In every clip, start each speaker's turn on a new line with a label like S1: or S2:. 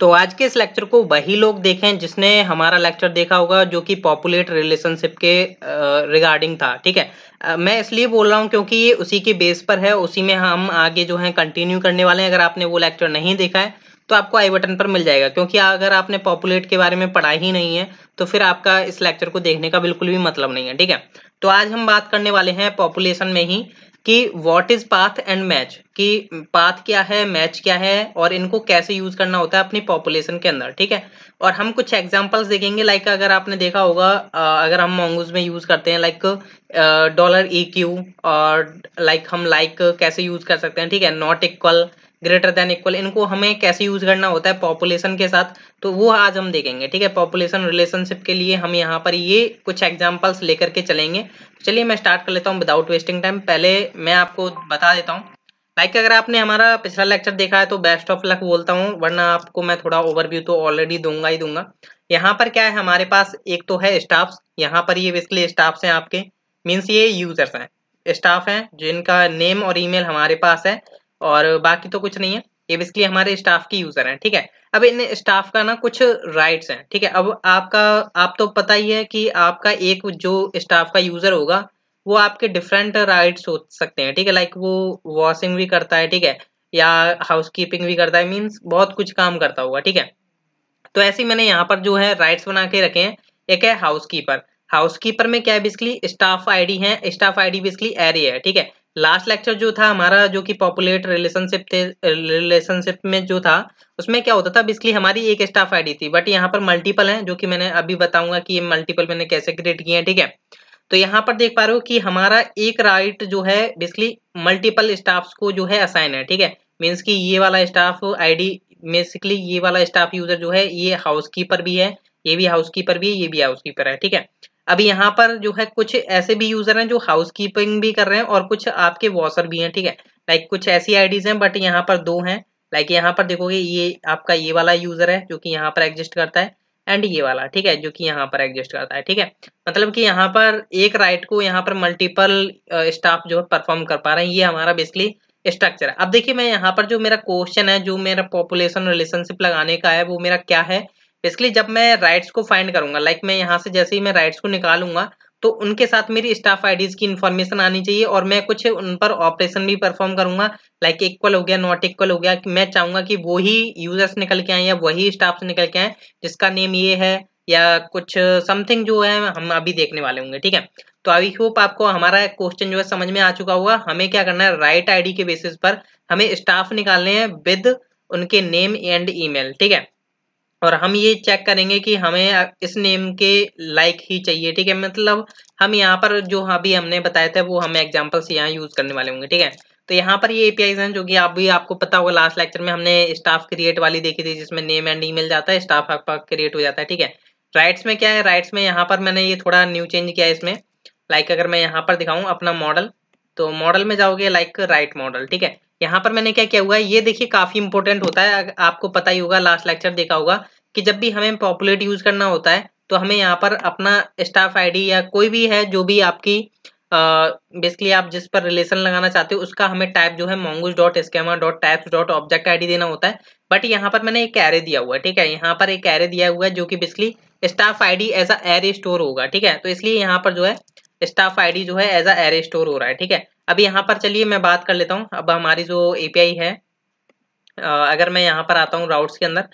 S1: तो आज के इस लेक्चर को वही लोग देखें जिसने हमारा लेक्चर देखा होगा जो कि पॉपुलेट रिलेशनशिप के रिगार्डिंग था ठीक है मैं इसलिए बोल रहा हूँ क्योंकि ये उसी के बेस पर है उसी में हम आगे जो है कंटिन्यू करने वाले हैं अगर आपने वो लेक्चर नहीं देखा है तो आपको आई बटन पर मिल जाएगा क्योंकि अगर आपने पॉपुलेट के बारे में पढ़ा ही नहीं है तो फिर आपका इस लेक्चर को देखने का बिल्कुल भी मतलब नहीं है ठीक है तो आज हम बात करने वाले हैं पॉपुलेशन में ही कि what is path and match कि पाथ क्या है मैच क्या है और इनको कैसे यूज करना होता है अपनी पॉपुलेशन के अंदर ठीक है और हम कुछ एग्जांपल्स देखेंगे लाइक अगर आपने देखा होगा अगर हम मोंगूज में यूज करते हैं लाइक डॉलर ई क्यू और लाइक हम लाइक कैसे यूज कर सकते हैं ठीक है not equal greater than equal इनको हमें कैसे यूज करना होता है पॉपुलेशन के साथ तो वो आज हम देखेंगे ठीक है पॉपुलेशन रिलेशनशिप के लिए हम यहाँ पर ये कुछ एग्जाम्पल्स लेकर के चलेंगे चलिए मैं स्टार्ट कर लेता हूँ विदाउट वेस्टिंग टाइम पहले मैं आपको बता देता हूँ लाइक like अगर आपने हमारा पिछला लेक्चर देखा है तो बेस्ट ऑफ लक बोलता हूँ वरना आपको मैं थोड़ा ओवरव्यू तो ऑलरेडी दूंगा ही दूंगा यहाँ पर क्या है हमारे पास एक तो है स्टाफ यहाँ पर ये बेसिकली स्टाफ्स हैं आपके मीन्स ये यूजर्स हैं स्टाफ हैं जिनका नेम और ईमेल हमारे पास है और बाकी तो कुछ नहीं है ये बेसिकली हमारे स्टाफ की यूजर हैं ठीक है अब इन स्टाफ का ना कुछ राइट्स हैं ठीक है अब आपका आप तो पता ही है कि आपका एक जो स्टाफ का यूजर होगा वो आपके डिफरेंट राइट्स हो सकते हैं ठीक है लाइक वो वॉशिंग भी करता है ठीक है या हाउस कीपिंग भी करता है मीन्स बहुत कुछ काम करता होगा ठीक है तो ऐसे ही मैंने यहाँ पर जो है राइट्स बना के रखे हैं एक है हाउस कीपर हाउस कीपर में क्या है बेसिकली स्टाफ आईडी है स्टाफ आईडी बेसिकली एरे है ठीक है लास्ट लेक्चर जो था हमारा जो कि पॉपुलेट रिलेशनशिप थे रिलेशनशिप में जो था उसमें क्या होता था बेसिकली हमारी एक स्टाफ आईडी थी बट यहाँ पर मल्टीपल हैं जो कि मैंने अभी बताऊंगा कि ये मल्टीपल मैंने कैसे क्रिएट किए हैं ठीक है तो यहाँ पर देख पा रहे हो कि हमारा एक राइट जो है बेसिकली मल्टीपल स्टाफ को जो है असाइन है ठीक है मीन्स की ये वाला स्टाफ आई बेसिकली ये वाला स्टाफ यूजर जो है ये हाउस भी है ये भी हाउस भी है ये भी हाउस है ठीक है अभी यहाँ पर जो है कुछ ऐसे भी यूजर हैं जो हाउस कीपिंग भी कर रहे हैं और कुछ आपके वॉशर भी हैं ठीक है लाइक कुछ ऐसी आईडीज हैं बट यहाँ पर दो हैं लाइक यहाँ पर देखोगे ये आपका ये वाला यूजर है जो कि यहाँ पर एग्जिस्ट करता है एंड ये वाला ठीक है जो कि यहाँ पर एग्जिस्ट करता है ठीक है मतलब कि यहाँ पर एक राइट को यहाँ पर मल्टीपल स्टाफ जो है परफॉर्म कर पा रहे हैं ये हमारा बेसिकली स्ट्रक्चर है अब देखिए मैं यहाँ पर जो मेरा क्वेश्चन है जो मेरा पॉपुलेशन रिलेशनशिप लगाने का है वो मेरा क्या है बेसिकली जब मैं राइट्स को फाइंड करूंगा लाइक मैं यहाँ से जैसे ही मैं राइट्स को निकालूंगा तो उनके साथ मेरी स्टाफ आईडीज की इन्फॉर्मेशन आनी चाहिए और मैं कुछ उन पर ऑपरेशन भी परफॉर्म करूंगा लाइक इक्वल हो गया नॉट इक्वल हो गया कि मैं चाहूंगा कि वही यूजर्स निकल के आए या वही स्टाफ निकल के आए जिसका नेम ये है या कुछ समथिंग जो है हम अभी देखने वाले होंगे ठीक है तो आई होप आपको हमारा क्वेश्चन जो है समझ में आ चुका होगा हमें क्या करना है राइट आईडी के बेसिस पर हमें स्टाफ निकालने हैं विद उनके नेम एंड ईमेल ठीक है और हम ये चेक करेंगे कि हमें इस नेम के लाइक ही चाहिए ठीक है मतलब हम यहाँ पर जो हाँ, अभी हमने बताया था वो हम एग्जाम्पल्स यहाँ यूज़ करने वाले होंगे ठीक है तो यहाँ पर ये एपीआईज हैं जो कि आप भी आपको पता होगा लास्ट लेक्चर में हमने स्टाफ क्रिएट वाली देखी थी जिसमें नेम एंड ईमेल जाता है स्टाफ आपका क्रिएट हो जाता है ठीक है राइट्स में क्या है राइट्स में यहाँ पर मैंने ये थोड़ा न्यू चेंज किया है इसमें लाइक अगर मैं यहाँ पर दिखाऊँ अपना मॉडल तो मॉडल में जाओगे लाइक राइट मॉडल ठीक है यहाँ पर मैंने क्या किया हुआ है ये देखिए काफी इंपॉर्टेंट होता है आपको पता ही होगा लास्ट लेक्चर देखा होगा कि जब भी हमें पॉपुलेट यूज करना होता है तो हमें यहाँ पर अपना स्टाफ आईडी या कोई भी है जो भी आपकी बेसिकली आप जिस पर रिलेशन लगाना चाहते हो उसका हमें टाइप जो है Mongoose dot schema dot type dot object I देना होता है बट यहाँ पर मैंने एक एरे दिया हुआ है ठीक है यहाँ पर एक एरे दिया हुआ है जो कि basically staff I D as a array store होगा ठीक है तो इसलिए यहाँ पर जो है स्टाफ आई डी जो है एज अ एरे स्टोर हो रहा है ठीक है अब यहाँ पर चलिए मैं बात कर लेता हूँ अब हमारी जो एपीआई है अगर मैं यहाँ पर आता हूँ राउट्स के अंदर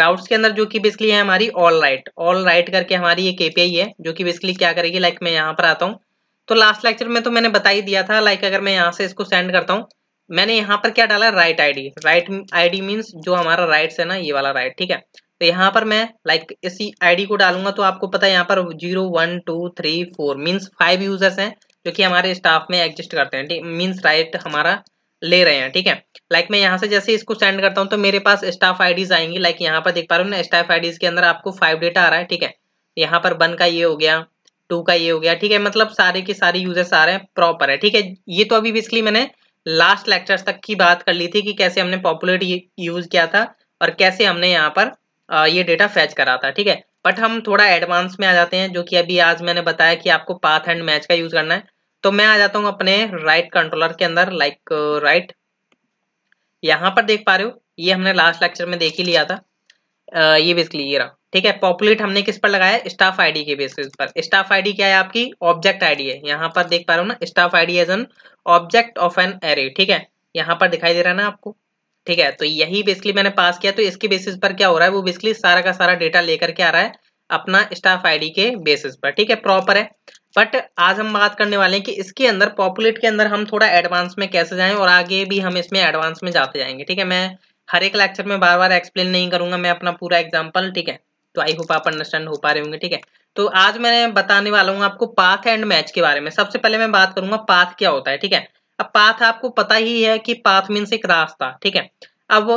S1: राउट्स के अंदर जो कि बेसिकली है हमारी ऑल राइट ऑल राइट करके हमारी एक एपीआई है जो कि बेसिकली क्या करेगी लाइक मैं यहाँ पर आता हूँ तो लास्ट लेक्चर में तो मैंने बता ही दिया था लाइक अगर मैं यहाँ से इसको सेंड करता हूँ मैंने यहाँ पर क्या डाला right ID right ID means जो हमारा राइट है ना ये वाला राइट ठीक है तो यहाँ पर मैं लाइक इसी आईडी को डालूंगा तो आपको पता है यहाँ पर zero one two three four means five users हैं जो कि हमारे स्टाफ में एग्जिस्ट करते हैं ठीक मीन्स राइट हमारा ले रहे हैं ठीक है लाइक मैं यहाँ से जैसे इसको सेंड करता हूँ तो मेरे पास स्टाफ आईडीज आएंगी लाइक यहाँ पर देख पा रहा हूँ ना स्टाफ आईडीज के अंदर आपको फाइव डेटा आ रहा है ठीक है यहाँ पर वन का ये हो गया टू का ये हो गया ठीक है मतलब सारे के सारे यूजर्स आ रहे हैं प्रॉपर है ठीक है ये तो अभी बेसिकली मैंने लास्ट लेक्चर तक की बात कर ली थी कि कैसे हमने पॉपुलर यूज किया था और कैसे हमने यहाँ पर ये डेटा फैच करा था ठीक है बट हम थोड़ा एडवांस में आ जाते हैं जो कि अभी आज मैंने बताया कि आपको पाथ एंड मैच का यूज करना है तो मैं आ जाता हूं अपने राइट कंट्रोलर के अंदर लाइक राइट यहां पर देख पा रहे हो ये हमने लास्ट लेक्चर में देख ही लिया था ये बेसिकली ये रहा ठीक है पॉपुलेट हमने किस पर लगाया स्टाफ आईडी के बेसिस पर स्टाफ आईडी क्या है आपकी ऑब्जेक्ट आईडी है यहां पर देख पा रहे हो ना staff ID as an object of an array ठीक है यहां पर दिखाई दे रहा है ना आपको ठीक है तो यही बेसिकली मैंने पास किया तो इसके बेसिस पर क्या हो रहा है वो बेसिकली सारा का सारा डेटा लेकर के आ रहा है अपना स्टाफ आईडी के बेसिस पर ठीक है प्रॉपर है बट आज हम बात करने वाले हैं कि इसके अंदर पॉपुलेट के अंदर हम थोड़ा एडवांस में कैसे जाएं और आगे भी हम इसमें एडवांस में जाते जाएंगे ठीक है मैं हर एक लेक्चर में बार बार एक्सप्लेन नहीं करूंगा मैं अपना पूरा एग्जाम्पल ठीक है तो आई होप आप अंडरस्टैंड हो पा रहे होंगे ठीक है तो आज मैं बताने वाला हूँ आपको पाथ एंड मैच के बारे में सबसे पहले मैं बात करूंगा पाथ क्या होता है ठीक है अब पाथ आपको पता ही है कि पाथ मीन्स एक रास्ता ठीक है अब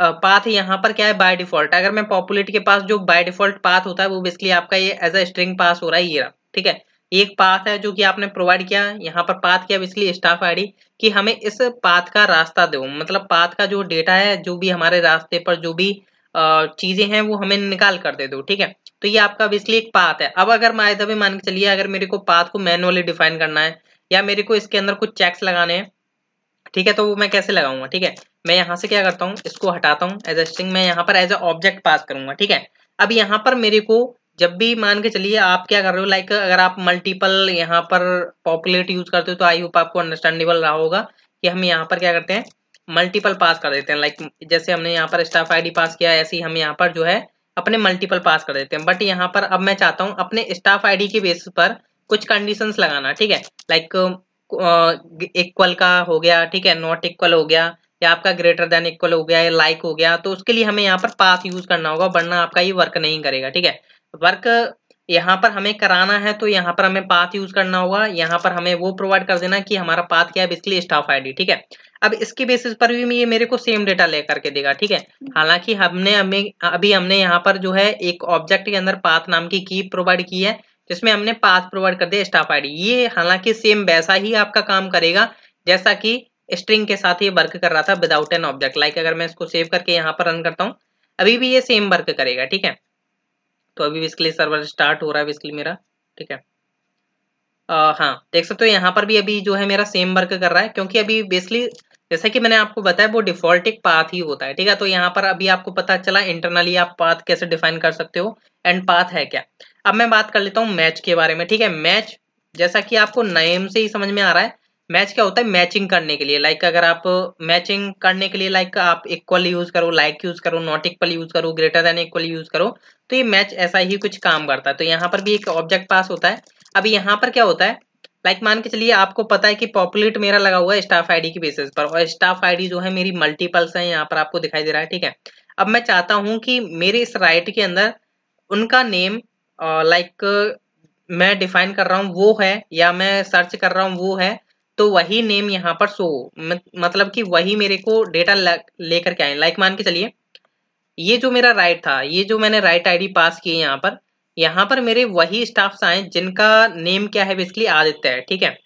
S1: पाथ यहाँ पर क्या है बाय डिफॉल्ट अगर मैं पॉपुलेट के पास जो बाय डिफॉल्ट पाथ होता है वो बेसिकली आपका ये एज अ स्ट्रिंग पास हो रहा है ये ठीक है एक पाथ है जो कि आपने प्रोवाइड किया यहाँ पर पाथ किया बेसिकली स्टाफ आईडी कि हमें इस पाथ का रास्ता दो मतलब पाथ का जो डेटा है जो भी हमारे रास्ते पर जो भी चीज़ें हैं वो हमें निकाल कर दे दो ठीक है तो ये आपका बेसिकली एक पाथ है अब अगर मैं भी मान के चलिए अगर मेरे को पाथ को मैनुअली डिफाइन करना है या मेरे को इसके अंदर कुछ चेक्स लगाने हैं ठीक है तो वो मैं कैसे लगाऊंगा ठीक है मैं यहाँ से क्या करता हूँ इसको हटाता हूँ एज ए स्ट्रिंग मैं यहाँ पर एज ए ऑब्जेक्ट पास करूंगा ठीक है अब यहाँ पर मेरे को जब भी मान के चलिए आप क्या कर रहे हो लाइक अगर आप मल्टीपल यहाँ पर पॉपुलेट यूज करते हो तो आई होप आपको अंडरस्टैंडेबल रहा होगा कि हम यहाँ पर क्या करते हैं मल्टीपल पास कर देते हैं लाइक जैसे हमने यहाँ पर स्टाफ आईडी पास किया ऐसे ही हम यहाँ पर जो है अपने मल्टीपल पास कर देते हैं बट यहाँ पर अब मैं चाहता हूँ अपने स्टाफ आईडी के बेसिस पर कुछ कंडीशंस लगाना ठीक है लाइक इक्वल uh, का हो गया ठीक है नॉट इक्वल हो गया या आपका ग्रेटर देन इक्वल हो गया या लाइक like हो गया तो उसके लिए हमें यहाँ पर पास यूज करना होगा वरना आपका ये वर्क नहीं करेगा ठीक है वर्क यहाँ पर हमें कराना है तो यहाँ पर हमें पाथ यूज करना होगा यहाँ पर हमें वो प्रोवाइड कर देना कि हमारा पाथ क्या है बेसिकली स्टाफ आईडी ठीक है अब इसके बेसिस पर भी ये मेरे को सेम डेटा ले करके देगा ठीक है हालांकि हमने हमें अभी हमने यहाँ पर जो है एक ऑब्जेक्ट के अंदर पाथ नाम की की प्रोवाइड की है जिसमें हमने पाथ प्रोवाइड कर दिया स्टाफ आई ये हालांकि सेम वैसा ही आपका काम करेगा जैसा कि स्ट्रिंग के साथ ये वर्क कर रहा था विदाउट एन ऑब्जेक्ट लाइक अगर मैं इसको सेव करके यहाँ पर रन करता हूँ अभी भी ये सेम वर्क करेगा ठीक है तो अभी इसके लिए सर्वर स्टार्ट हो रहा है बेसिकली मेरा ठीक है आ, हाँ देख सकते हो यहाँ पर भी अभी जो है मेरा सेम वर्क कर रहा है क्योंकि अभी बेसिकली जैसा कि मैंने आपको बताया वो डिफॉल्ट एक पाथ ही होता है ठीक है तो यहाँ पर अभी आपको पता चला इंटरनली आप पाथ कैसे डिफाइन कर सकते हो एंड पाथ है क्या अब मैं बात कर लेता हूँ मैच के बारे में ठीक है मैच जैसा कि आपको नेम से ही समझ में आ रहा है मैच क्या होता है मैचिंग करने के लिए लाइक अगर आप मैचिंग करने के लिए लाइक आप इक्वल यूज करो लाइक यूज करो नॉट इक्वल यूज करो ग्रेटर देन इक्वल यूज करो तो ये मैच ऐसा ही कुछ काम करता है तो यहाँ पर भी एक ऑब्जेक्ट पास होता है अभी यहाँ पर क्या होता है लाइक मान के चलिए आपको पता है कि पॉपुलेट मेरा लगा हुआ है स्टाफ आईडी के बेसिस पर और स्टाफ आईडी जो है मेरी मल्टीपल्स है यहाँ पर आपको दिखाई दे रहा है ठीक है अब मैं चाहता हूँ कि मेरे इस राइट के अंदर उनका नेम लाइक uh, मैं डिफाइन कर रहा हूँ वो है या मैं सर्च कर रहा हूँ वो है तो वही नेम यहाँ पर सो मतलब कि वही मेरे को डेटा लेकर के आए लाइक मान के चलिए ये जो मेरा राइट था ये जो मैंने राइट आईडी पास किए यहाँ पर यहाँ पर मेरे वही स्टाफ्स आए जिनका नेम क्या है बेसिकली आदित्य है ठीक है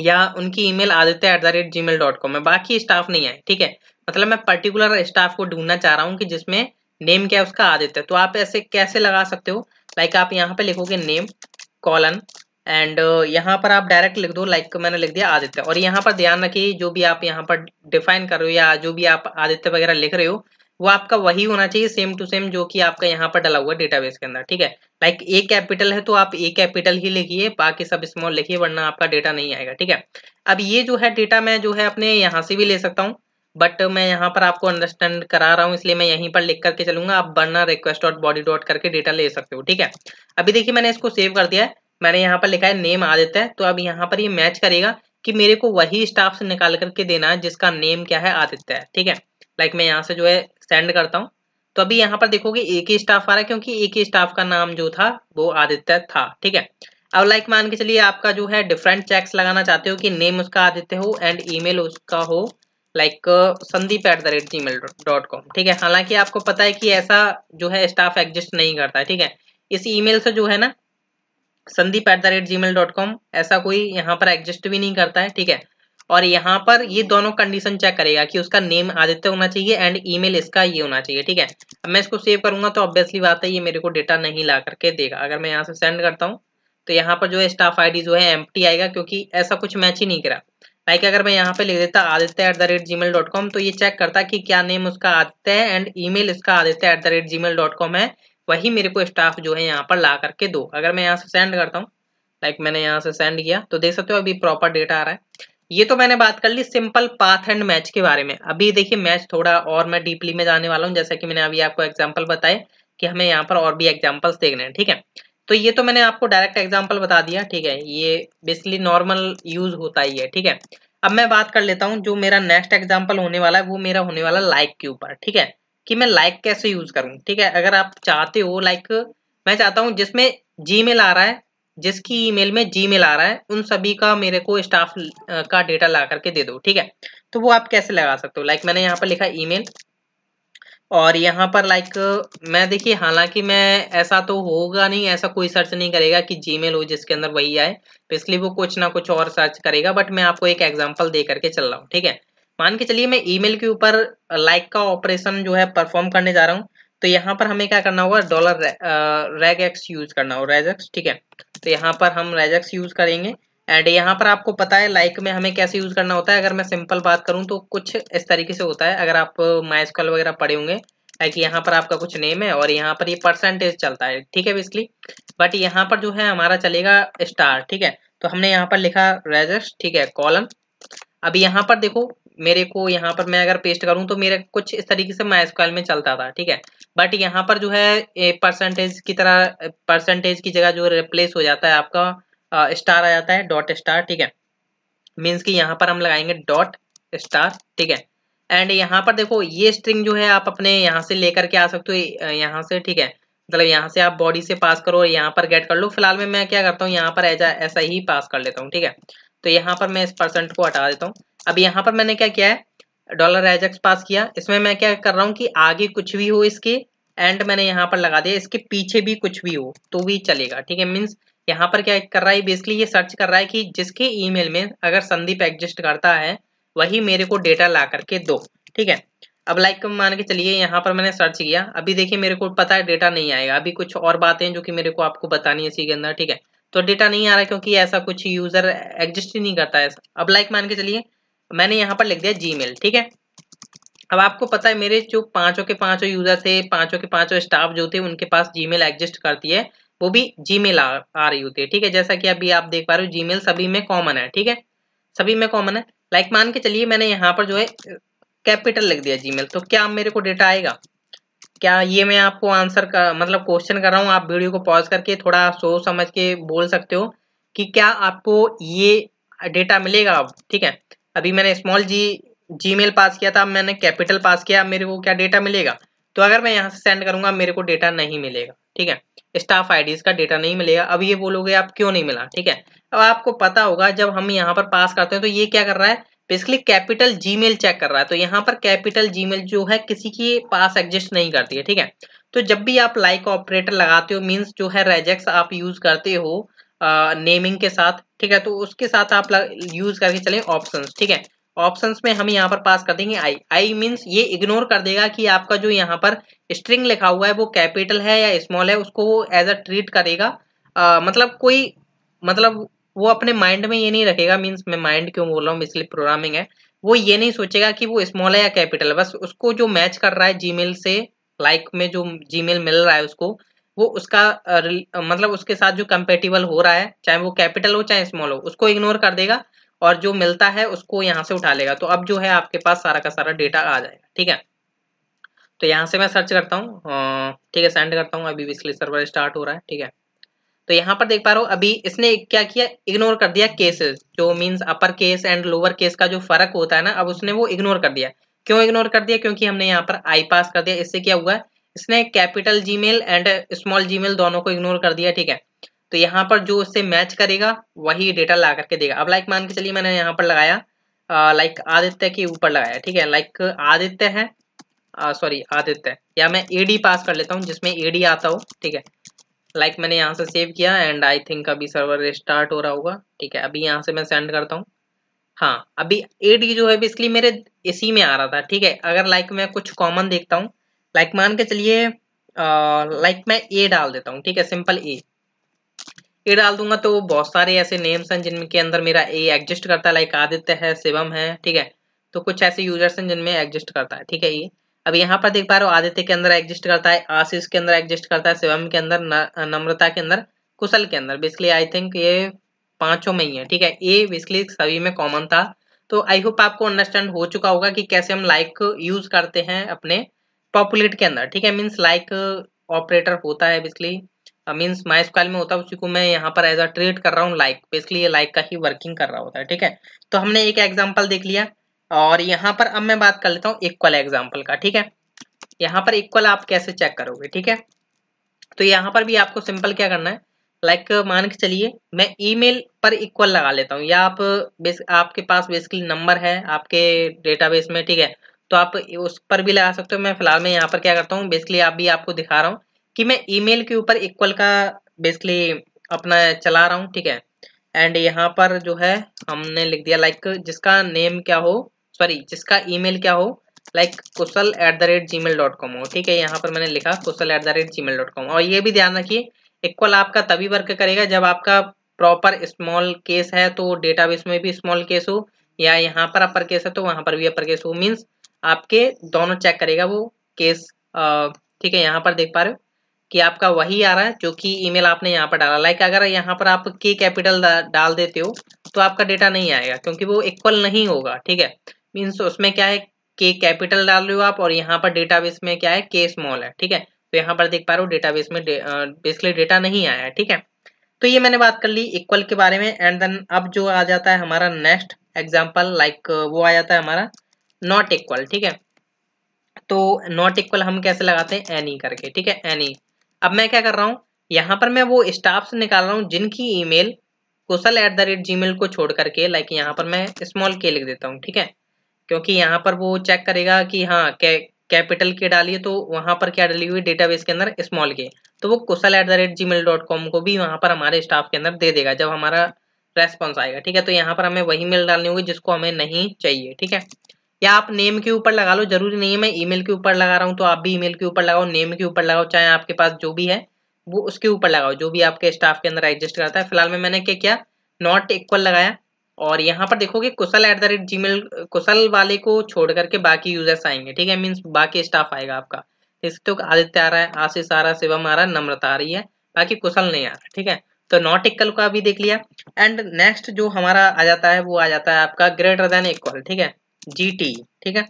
S1: या उनकी email Aditya at the rate ji mail dot com है बाकी स्टाफ नहीं है ठीक है मतलब मैं पर्टिकुलर स्टाफ को ढूंढना चाह रहा हूँ कि जिसमें नेम क्या है उसका आदित्य तो आप ऐसे कैसे लगा सकते हो लाइक आप यहाँ पे लिखोगे नेम कॉलन एंड uh, यहाँ पर आप डायरेक्ट लिख दो लाइक मैंने लिख दिया आदित्य और यहाँ पर ध्यान रखिए जो भी आप यहाँ पर डिफाइन कर रहे हो या जो भी आप आदित्य वगैरह लिख रहे हो वो आपका वही होना चाहिए सेम टू सेम जो कि आपका यहाँ पर डला हुआ है डेटाबेस के अंदर ठीक है लाइक ए कैपिटल है तो आप ए कैपिटल ही लिखिए बाकी सब स्मॉल लिखिए वरना आपका डेटा नहीं आएगा ठीक है अब ये जो है डेटा मैं जो है अपने यहाँ से भी ले सकता हूँ बट मैं यहाँ पर आपको अंडरस्टैंड करा रहा हूँ इसलिए मैं यहीं पर लिख करके चलूंगा आप वरना रिक्वेस्ट डॉट बॉडी डॉट करके डेटा ले सकते हो ठीक है अभी देखिए मैंने इसको सेव कर दिया है मैंने यहाँ पर लिखा है नेम आदित्य तो अब यहाँ पर ये मैच करेगा कि मेरे को वही स्टाफ से निकाल करके देना है जिसका नेम क्या है आदित्य है ठीक है लाइक मैं यहाँ से जो है सेंड करता हूँ तो अभी यहाँ पर देखोगे एक ही स्टाफ आ रहा है क्योंकि एक ही स्टाफ का नाम जो था वो आदित्य था ठीक है अब लाइक मान के चलिए आपका जो है डिफरेंट चेक्स लगाना चाहते हो कि नेम उसका आदित्य हो एंड ई उसका हो like Sandeep at the rate ji mail dot com ठीक है हालांकि आपको पता है कि ऐसा जो है स्टाफ एग्जिस्ट नहीं करता है ठीक है इस ई से जो है ना Sandeep at the rate ji mail dot com ऐसा कोई यहाँ पर एग्जिस्ट भी नहीं करता है ठीक है और यहाँ पर ये दोनों कंडीशन चेक करेगा कि उसका नेम आदित्य होना चाहिए एंड ईमेल इसका ये होना चाहिए ठीक है अब मैं इसको सेव करूंगा तो ऑब्वियसली बात है ये मेरे को डेटा नहीं ला करके देगा अगर मैं यहाँ से सेंड करता हूँ तो यहाँ पर जो है स्टाफ आईडी जो है एम आएगा क्योंकि ऐसा कुछ मैच ही नहीं करा लाइक अगर मैं यहाँ पे लिख देता Aditya at the rate ji mail dot com तो ये चेक करता कि क्या नेम उसका आदित्य है एंड मेल इसका Aditya at the rate ji mail dot com है वही मेरे को स्टाफ जो है यहाँ पर ला करके दो अगर मैं यहाँ से सेंड करता हूँ लाइक मैंने यहाँ से सेंड किया तो देख सकते हो अभी प्रॉपर डेटा आ रहा है ये तो मैंने बात कर ली सिंपल पाथ एंड मैच के बारे में अभी देखिए मैच थोड़ा और मैं डीपली में जाने वाला हूँ जैसा कि मैंने अभी आपको एग्जाम्पल बताए कि हमें यहाँ पर और भी एग्जाम्पल्स देखने हैं ठीक है तो ये तो मैंने आपको डायरेक्ट एग्जाम्पल बता दिया ठीक है ये बेसिकली नॉर्मल यूज होता ही है ठीक है अब मैं बात कर लेता हूँ जो मेरा नेक्स्ट एग्जाम्पल होने वाला है वो मेरा होने वाला लाइक के ऊपर ठीक है कि मैं लाइक कैसे यूज करूँ ठीक है अगर आप चाहते हो लाइक मैं चाहता हूँ जिसमें जी आ रहा है जिसकी ईमेल में जी आ रहा है उन सभी का मेरे को स्टाफ का डेटा ला करके दे दो ठीक है तो वो आप कैसे लगा सकते हो लाइक मैंने यहाँ पर लिखा ईमेल और यहाँ पर लाइक मैं देखिए हालांकि मैं ऐसा तो होगा नहीं ऐसा कोई सर्च नहीं करेगा कि जी हो जिसके अंदर वही आए तो इसलिए वो कुछ ना कुछ और सर्च करेगा बट मैं आपको एक एग्जांपल दे करके चल रहा हूँ ठीक है मान के चलिए मैं ईमेल के ऊपर लाइक का ऑपरेशन जो है परफॉर्म करने जा रहा हूँ तो यहाँ पर हमें क्या करना होगा डॉलर रेग एक्स यूज करना होगा रेजेक्स ठीक है तो यहाँ पर हम रेजेक्स यूज करेंगे एंड यहाँ पर आपको पता है लाइक like में हमें कैसे यूज करना होता है अगर मैं सिंपल बात करूँ तो कुछ इस तरीके से होता है अगर आप माइस्कल वगैरह पढ़े होंगे कि यहाँ पर आपका कुछ नेम है और यहाँ पर ये यह परसेंटेज चलता है ठीक है बेसिकली बट यहाँ पर जो है हमारा चलेगा स्टार ठीक है तो हमने यहाँ पर लिखा रेजेक्स ठीक है कॉलम अब यहाँ पर देखो मेरे को यहाँ पर मैं अगर पेस्ट करूँ तो मेरा कुछ इस तरीके से माई स्क्वायर में चलता था ठीक है बट यहाँ पर जो है परसेंटेज की तरह परसेंटेज की जगह जो रिप्लेस हो जाता है आपका स्टार आ जाता है डॉट स्टार ठीक है मीन्स कि यहाँ पर हम लगाएंगे डॉट स्टार ठीक है एंड यहाँ पर देखो ये स्ट्रिंग जो है आप अपने यहाँ से लेकर के आ सकते हो यहाँ से ठीक है मतलब यहाँ से आप बॉडी से पास करो और यहाँ पर गेट कर लो फिलहाल में मैं क्या करता हूँ यहाँ पर ऐसा ही पास कर लेता हूँ ठीक है तो यहाँ पर मैं इस परसेंट को हटा देता हूँ अब यहाँ पर मैंने क्या किया है डॉलर एजेक्स पास किया इसमें मैं क्या कर रहा हूँ कि आगे कुछ भी हो इसके एंड मैंने यहाँ पर लगा दिया इसके पीछे भी कुछ भी हो तो भी चलेगा ठीक है मीन्स यहाँ पर क्या कर रहा है बेसिकली ये सर्च कर रहा है कि जिसके ईमेल में अगर संदीप एग्जिस्ट करता है वही मेरे को डेटा ला करके दो ठीक है अब लाइक मान के चलिए यहाँ पर मैंने सर्च किया अभी देखिए मेरे को पता है डेटा नहीं आएगा अभी कुछ और बातें जो कि मेरे को आपको बतानी है इसी के अंदर ठीक है तो डेटा नहीं आ रहा क्योंकि ऐसा कुछ यूजर एग्जिस्ट ही नहीं करता है अब लाइक मान के चलिए मैंने यहाँ पर लिख दिया जी ठीक है अब आपको पता है मेरे जो पांचों के पांचों यूजर थे पांचों के पांचों स्टाफ जो थे उनके पास जी एग्जिस्ट करती है वो भी जी मेल आ, आ रही होती है ठीक है जैसा कि अभी आप देख पा रहे हो जी मेल सभी में कॉमन है ठीक है सभी में कॉमन है लाइक like मान के चलिए मैंने यहाँ पर जो है कैपिटल लिख दिया जी तो क्या मेरे को डेटा आएगा क्या ये मैं आपको आंसर का मतलब क्वेश्चन कर रहा हूँ आप वीडियो को पॉज करके थोड़ा सोच समझ के बोल सकते हो कि क्या आपको ये डेटा मिलेगा अब ठीक है अभी मैंने स्मॉल जी जी पास किया था अब मैंने कैपिटल पास किया अब मेरे को क्या डेटा मिलेगा तो अगर मैं यहाँ से सेंड करूँगा मेरे को डेटा नहीं मिलेगा ठीक है स्टाफ आई का डेटा नहीं मिलेगा अब ये बोलोगे आप क्यों नहीं मिला ठीक है अब आपको पता होगा जब हम यहाँ पर पास करते हैं तो ये क्या कर रहा है बेसिकली कैपिटल जी चेक कर रहा है तो यहाँ पर कैपिटल जी जो है किसी की पास एग्जिस्ट नहीं करती है ठीक है तो जब भी आप लाइक ऑपरेटर लगाते हो मीन्स जो है रेजेक्स आप यूज करते हो नेमिंग के साथ ठीक है तो उसके साथ आप यूज करके चले ऑप्शन ठीक है ऑप्शन में हम यहाँ पर पास कर देंगे आई आई मीन्स ये इग्नोर कर देगा कि आपका जो यहाँ पर स्ट्रिंग लिखा हुआ है वो कैपिटल है या स्मॉल है उसको वो एज अ ट्रीट करेगा आ, मतलब कोई मतलब वो अपने माइंड में ये नहीं रखेगा मीन्स मैं माइंड क्यों बोल रहा हूँ इसलिए प्रोग्रामिंग है वो ये नहीं सोचेगा कि वो स्मॉल है या कैपिटल है बस उसको जो मैच कर रहा है जी से लाइक like में जो जी मिल रहा है उसको वो उसका मतलब उसके साथ जो कंपेटिबल हो रहा है चाहे वो कैपिटल हो चाहे स्मॉल हो उसको इग्नोर कर देगा और जो मिलता है उसको यहाँ से उठा लेगा तो अब जो है आपके पास सारा का सारा डेटा आ जाएगा ठीक है तो यहाँ से मैं सर्च करता हूँ ठीक है सेंड करता हूँ अभी इसलिए सर्वर स्टार्ट हो रहा है ठीक है तो यहाँ पर देख पा रहा हूँ अभी इसने क्या किया इग्नोर कर दिया केसेस जो means upper case and lower case का जो फर्क होता है ना अब उसने वो इग्नोर कर दिया क्यों इग्नोर कर दिया क्योंकि हमने यहाँ पर आई पास कर दिया इससे क्या हुआ है इसने capital Gmail and small Gmail दोनों को इग्नोर कर दिया ठीक है तो यहाँ पर जो उससे मैच करेगा वही डेटा ला करके देगा अब लाइक मान के चलिए मैंने यहाँ पर लगाया लाइक आदित्य के ऊपर लगाया ठीक है लाइक आदित्य है सॉरी आदित्य या मैं एडी पास कर लेता हूँ जिसमें एडी आता हो ठीक है लाइक like मैंने यहाँ से सेव किया एंड आई थिंक अभी सर्वर स्टार्ट हो रहा होगा ठीक है अभी यहाँ से मैं सेंड करता हूँ हाँ अभी एडी जो है बेसिकली मेरे इसी में आ रहा था ठीक है अगर लाइक like मैं कुछ कॉमन देखता हूँ लाइक मान के चलिए लाइक मैं ए डाल देता हूँ ठीक है सिंपल ए ए डाल दूंगा तो बहुत सारे ऐसे नेम्स हैं जिनके अंदर मेरा ए एग्जिस्ट करता है लाइक आदित्य है शिवम है ठीक है तो कुछ ऐसे यूजर्स हैं जिनमें एग्जिस्ट करता है ठीक है ये अब यहाँ पर देख पा रहे हो आदित्य के अंदर एग्जिस्ट करता है आशीष के अंदर एग्जिस्ट करता है शिवम के अंदर नम्रता के अंदर कुशल के अंदर बेसिकली आई थिंक ये पांचों में ही है ठीक है ए बेसिकली सभी में कॉमन था तो आई होप आपको अंडरस्टैंड हो चुका होगा कि कैसे हम लाइक like यूज करते हैं अपने पॉपुलेट के अंदर ठीक है मीन्स लाइक ऑपरेटर होता है बेसिकली मीन्स माई स्क्वाल में होता है उसी को मैं यहाँ पर एज अ ट्रेड कर रहा हूँ लाइक बेसिकली ये लाइक का ही वर्किंग कर रहा होता है ठीक है तो हमने एक एग्जाम्पल देख लिया और यहाँ पर अब मैं बात कर लेता हूँ इक्वल एग्जाम्पल का ठीक है यहाँ पर इक्वल आप कैसे चेक करोगे ठीक है तो यहाँ पर भी आपको सिंपल क्या करना है लाइक like, uh, मान के चलिए मैं ईमेल पर इक्वल लगा लेता हूँ या आप बेस आपके पास बेसिकली नंबर है आपके डेटाबेस में ठीक है तो आप उस पर भी लगा सकते हो मैं फिलहाल में यहाँ पर क्या करता हूँ बेसिकली आप भी आपको दिखा रहा हूँ कि मैं ईमेल के ऊपर इक्वल का बेसिकली अपना चला रहा हूँ ठीक है एंड यहाँ पर जो है हमने लिख दिया लाइक like, जिसका नेम क्या हो सॉरी जिसका ईमेल क्या हो like Kushal at the rate ji mail dot com हो ठीक है यहाँ पर मैंने लिखा Kushal at the rate ji mail dot com और ये भी ध्यान रखिए इक्वल आपका तभी वर्क करेगा जब आपका प्रॉपर स्मॉल केस है तो डेटाबेस में भी स्मॉल केस हो या यहाँ पर अपर केस है तो वहाँ पर भी अपर केस हो मीन्स आपके दोनों चेक करेगा वो केस ठीक है यहाँ पर देख पा रहे हो कि आपका वही आ रहा है जो कि ईमेल आपने यहाँ पर डाला लाइक अगर यहाँ पर आप के कैपिटल डाल देते हो तो आपका डेटा नहीं आएगा क्योंकि वो इक्वल नहीं होगा ठीक है मीन्स उसमें क्या है के कैपिटल डाल रहे हो आप और यहाँ पर डेटाबेस में क्या है के स्मॉल है ठीक है तो यहाँ पर देख पा रहे हो डेटाबेस में बेसिकली डेटा नहीं आया है ठीक है तो ये मैंने बात कर ली इक्वल के बारे में एंड देन अब जो आ जाता है हमारा नेक्स्ट एग्जाम्पल लाइक वो आ जाता है हमारा नॉट इक्वल ठीक है तो नॉट इक्वल हम कैसे लगाते हैं एनी करके ठीक है एनी अब मैं क्या कर रहा हूँ यहाँ पर मैं वो स्टाफ से निकाल रहा हूँ जिनकी email Kushal at the rate G को छोड़ करके लाइक यहाँ पर मैं स्मॉल के लिख देता हूँ ठीक है क्योंकि यहाँ पर वो चेक करेगा कि हाँ कै कैपिटल के डालिए तो वहाँ पर क्या डाली हुई डेटाबेस के अंदर स्मॉल के तो वो Kushal at the rate ji mail dot com को भी वहाँ पर हमारे स्टाफ के अंदर दे देगा जब हमारा रेस्पॉन्स आएगा ठीक है तो यहाँ पर हमें वही मेल डालनी होगी जिसको हमें नहीं चाहिए ठीक है या आप नेम के ऊपर लगा लो जरूरी नहीं है मैं ईमेल के ऊपर लगा रहा हूँ तो आप भी ईमेल के ऊपर लगाओ नेम के ऊपर लगाओ चाहे आपके पास जो भी है वो उसके ऊपर लगाओ जो भी आपके स्टाफ के अंदर एडजस्ट करता है फिलहाल में मैंने क्या किया नॉट इक्वल लगाया और यहाँ पर देखोगे Kushal at the rate G Kushal वाले को छोड़ करके बाकी यूजर्स आएंगे ठीक है मीन्स बाकी स्टाफ आएगा आपका जैसे तो आदित्य आ रहा है आशीष आ रहा है शिवम आ रहा है नम्रता आ रही है बाकी कुशल नहीं आ रहा ठीक है तो नॉट इक्वल का भी देख लिया एंड नेक्स्ट जो हमारा आ जाता है वो आ जाता है आपका ग्रेटर देन इक्वल ठीक है जी टी ठीक है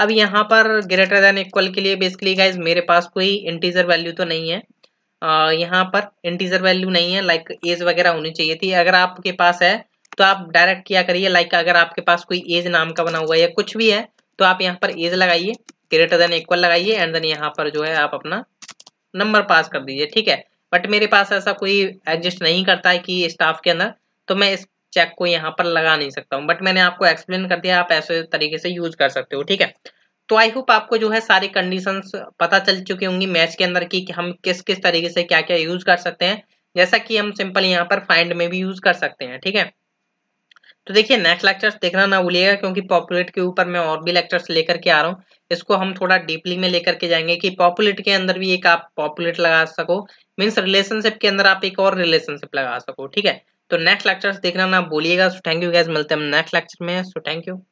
S1: अब यहाँ पर ग्रेटर देन इक्वल के लिए बेसिकली गाइज मेरे पास कोई इंटीजर वैल्यू तो नहीं है आ, यहाँ पर इंटीजर वैल्यू नहीं है लाइक एज वगैरह होनी चाहिए थी अगर आपके पास है तो आप डायरेक्ट क्या करिए लाइक अगर आपके पास कोई एज नाम का बना हुआ है या कुछ भी है तो आप यहाँ पर एज लगाइए ग्रेटर देन इक्वल लगाइए एंड देन यहाँ पर जो है आप अपना नंबर पास कर दीजिए ठीक है बट मेरे पास ऐसा कोई एडजस्ट नहीं करता है कि स्टाफ के अंदर तो मैं इस चेक को यहाँ पर लगा नहीं सकता हूँ बट मैंने आपको एक्सप्लेन कर दिया आप ऐसे तरीके से यूज कर सकते हो ठीक है तो आई होप आपको जो है सारी कंडीशंस पता चल चुकी होंगी मैच के अंदर की कि हम किस किस तरीके से क्या क्या यूज कर सकते हैं जैसा कि हम सिंपल यहाँ पर फाइंड में भी यूज कर सकते हैं ठीक है तो देखिए नेक्स्ट लेक्चर्स देखना ना भूलिएगा क्योंकि पॉपुलेट के ऊपर मैं और भी लेक्चर्स लेकर के आ रहा हूँ इसको हम थोड़ा डीपली में लेकर के जाएंगे कि पॉपुलेट के अंदर भी एक आप पॉपुलेट लगा सको मीन्स रिलेशनशिप के अंदर आप एक और रिलेशनशिप लगा सको ठीक है तो नेक्स्ट लेक्चर देखना ना बोलिएगा सो थैंक यू गैस मिलते हैं नेक्स्ट लेक्चर में सो थैंक यू